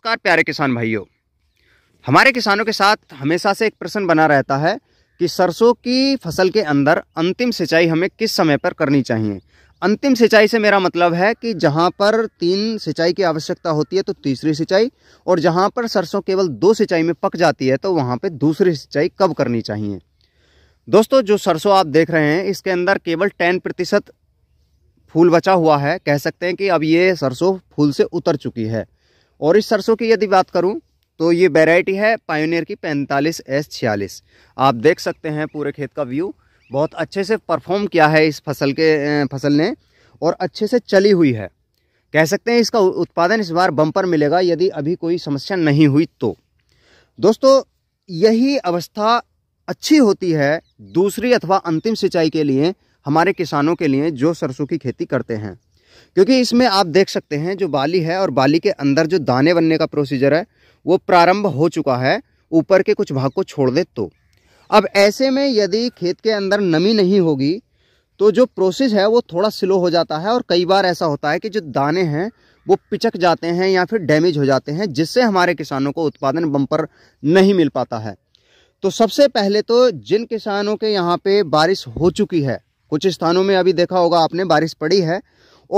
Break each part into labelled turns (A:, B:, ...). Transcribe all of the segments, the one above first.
A: नमस्कार प्यारे किसान भाइयों हमारे किसानों के साथ हमेशा से एक प्रश्न बना रहता है कि सरसों की फसल के अंदर अंतिम सिंचाई हमें किस समय पर करनी चाहिए अंतिम सिंचाई से मेरा मतलब है कि जहाँ पर तीन सिंचाई की आवश्यकता होती है तो तीसरी सिंचाई और जहाँ पर सरसों केवल दो सिंचाई में पक जाती है तो वहाँ पर दूसरी सिंचाई कब करनी चाहिए दोस्तों जो सरसों आप देख रहे हैं इसके अंदर केवल टेन प्रतिशत फूल बचा हुआ है कह सकते हैं कि अब ये सरसों फूल से उतर चुकी है और इस सरसों की यदि बात करूं तो ये वेराइटी है पायोनियर की पैंतालीस एस छियालीस आप देख सकते हैं पूरे खेत का व्यू बहुत अच्छे से परफॉर्म किया है इस फसल के फसल ने और अच्छे से चली हुई है कह सकते हैं इसका उत्पादन इस बार बम्पर मिलेगा यदि अभी कोई समस्या नहीं हुई तो दोस्तों यही अवस्था अच्छी होती है दूसरी अथवा अंतिम सिंचाई के लिए हमारे किसानों के लिए जो सरसों की खेती करते हैं क्योंकि इसमें आप देख सकते हैं जो बाली है और बाली के अंदर जो दाने बनने का प्रोसीजर है वो प्रारंभ हो चुका है ऊपर के कुछ भाग को छोड़ दे तो अब ऐसे में यदि खेत के अंदर नमी नहीं होगी तो जो प्रोसेस है वो थोड़ा स्लो हो जाता है और कई बार ऐसा होता है कि जो दाने हैं वो पिचक जाते हैं या फिर डैमेज हो जाते हैं जिससे हमारे किसानों को उत्पादन बम्पर नहीं मिल पाता है तो सबसे पहले तो जिन किसानों के यहाँ पे बारिश हो चुकी है कुछ स्थानों में अभी देखा होगा आपने बारिश पड़ी है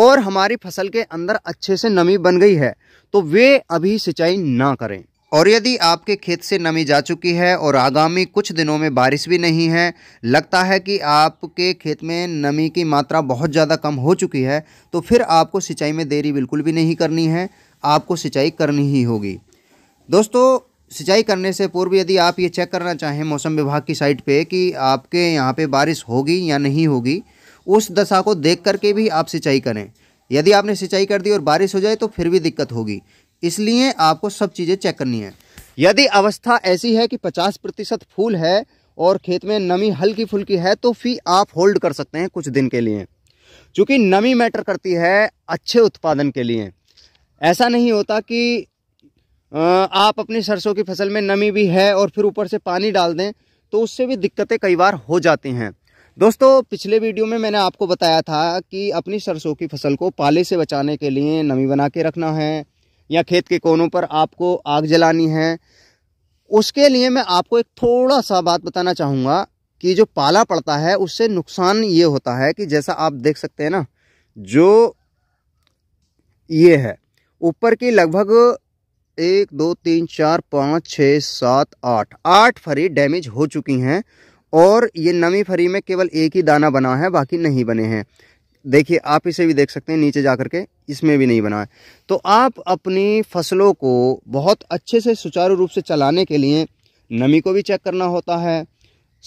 A: और हमारी फसल के अंदर अच्छे से नमी बन गई है तो वे अभी सिंचाई ना करें और यदि आपके खेत से नमी जा चुकी है और आगामी कुछ दिनों में बारिश भी नहीं है लगता है कि आपके खेत में नमी की मात्रा बहुत ज़्यादा कम हो चुकी है तो फिर आपको सिंचाई में देरी बिल्कुल भी नहीं करनी है आपको सिंचाई करनी ही होगी दोस्तों सिंचाई करने से पूर्व यदि आप ये चेक करना चाहें मौसम विभाग की साइट पे कि आपके यहाँ पे बारिश होगी या नहीं होगी उस दशा को देख करके भी आप सिंचाई करें यदि आपने सिंचाई कर दी और बारिश हो जाए तो फिर भी दिक्कत होगी इसलिए आपको सब चीज़ें चेक करनी है यदि अवस्था ऐसी है कि पचास प्रतिशत फूल है और खेत में नमी हल्की फुल्की है तो फिर आप होल्ड कर सकते हैं कुछ दिन के लिए क्योंकि नमी मैटर करती है अच्छे उत्पादन के लिए ऐसा नहीं होता कि आप अपनी सरसों की फसल में नमी भी है और फिर ऊपर से पानी डाल दें तो उससे भी दिक्कतें कई बार हो जाती हैं दोस्तों पिछले वीडियो में मैंने आपको बताया था कि अपनी सरसों की फसल को पाले से बचाने के लिए नमी बना के रखना है या खेत के कोनों पर आपको आग जलानी है उसके लिए मैं आपको एक थोड़ा सा बात बताना चाहूँगा कि जो पाला पड़ता है उससे नुकसान ये होता है कि जैसा आप देख सकते हैं ना जो ये है ऊपर की लगभग एक दो तीन चार पाँच छः सात आठ आठ फरी डैमेज हो चुकी हैं और ये नमी फरी में केवल एक ही दाना बना है बाकी नहीं बने हैं देखिए आप इसे भी देख सकते हैं नीचे जा करके इसमें भी नहीं बना है तो आप अपनी फसलों को बहुत अच्छे से सुचारू रूप से चलाने के लिए नमी को भी चेक करना होता है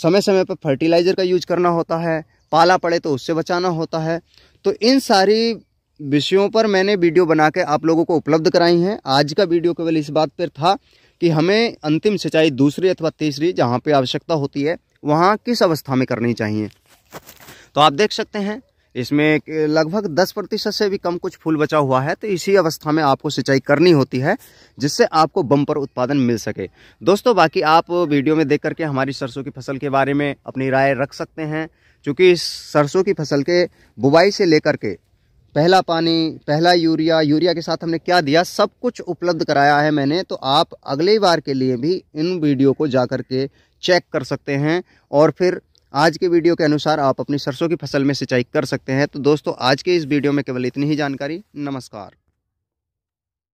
A: समय समय पर फर्टिलाइज़र का यूज करना होता है पाला पड़े तो उससे बचाना होता है तो इन सारी विषयों पर मैंने वीडियो बना के आप लोगों को उपलब्ध कराई हैं आज का वीडियो केवल इस बात पर था कि हमें अंतिम सिंचाई दूसरी अथवा तीसरी जहाँ पर आवश्यकता होती है वहाँ किस अवस्था में करनी चाहिए तो आप देख सकते हैं इसमें लगभग 10 प्रतिशत से भी कम कुछ फूल बचा हुआ है तो इसी अवस्था में आपको सिंचाई करनी होती है जिससे आपको बम्पर उत्पादन मिल सके दोस्तों बाकी आप वीडियो में देख करके हमारी सरसों की फसल के बारे में अपनी राय रख सकते हैं क्योंकि इस सरसों की फसल के बुवाई से लेकर के पहला पानी पहला यूरिया यूरिया के साथ हमने क्या दिया सब कुछ उपलब्ध कराया है मैंने तो आप अगले बार के लिए भी इन वीडियो को जा के चेक कर सकते हैं और फिर आज के वीडियो के अनुसार आप अपनी सरसों की फसल में सिंचाई कर सकते हैं तो दोस्तों आज के इस वीडियो में केवल इतनी ही जानकारी नमस्कार